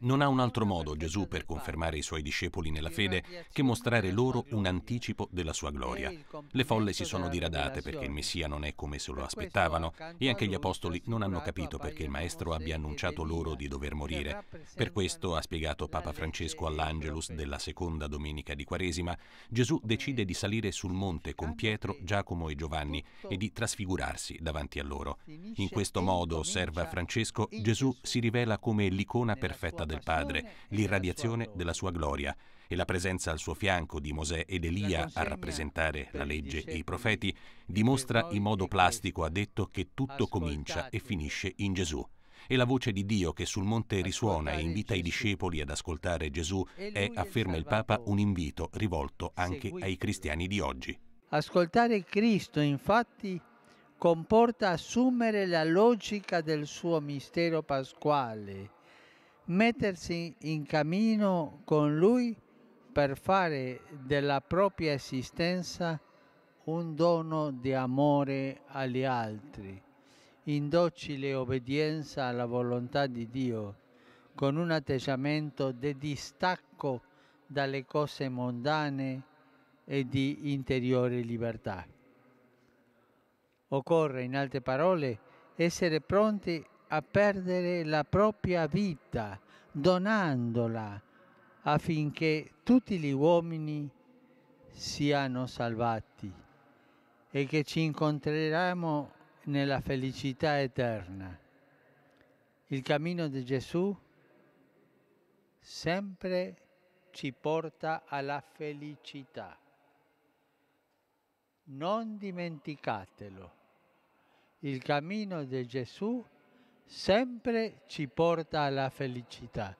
Non ha un altro modo Gesù per confermare i suoi discepoli nella fede che mostrare loro un anticipo della sua gloria. Le folle si sono diradate perché il Messia non è come se lo aspettavano e anche gli apostoli non hanno capito perché il Maestro abbia annunciato loro di dover morire. Per questo, ha spiegato Papa Francesco all'Angelus della seconda domenica di Quaresima, Gesù decide di salire sul monte con Pietro, Giacomo e Giovanni e di trasfigurarsi davanti a loro. In questo modo, osserva Francesco, Gesù si rivela come l'icona perfetta del Padre, l'irradiazione della sua gloria e la presenza al suo fianco di Mosè ed Elia a rappresentare la legge e i profeti dimostra in modo plastico, ha detto, che tutto comincia e finisce in Gesù. E la voce di Dio che sul monte risuona e invita i discepoli ad ascoltare Gesù è, afferma il Papa, un invito rivolto anche ai cristiani di oggi. Ascoltare Cristo, infatti, comporta assumere la logica del suo mistero pasquale mettersi in cammino con Lui per fare della propria esistenza un dono di amore agli altri, in docile obbedienza alla volontà di Dio, con un atteggiamento di distacco dalle cose mondane e di interiore libertà. Occorre, in altre parole, essere pronti a perdere la propria vita, donandola affinché tutti gli uomini siano salvati e che ci incontreremo nella felicità eterna. Il cammino di Gesù sempre ci porta alla felicità. Non dimenticatelo. Il cammino di Gesù è sempre ci porta alla felicità.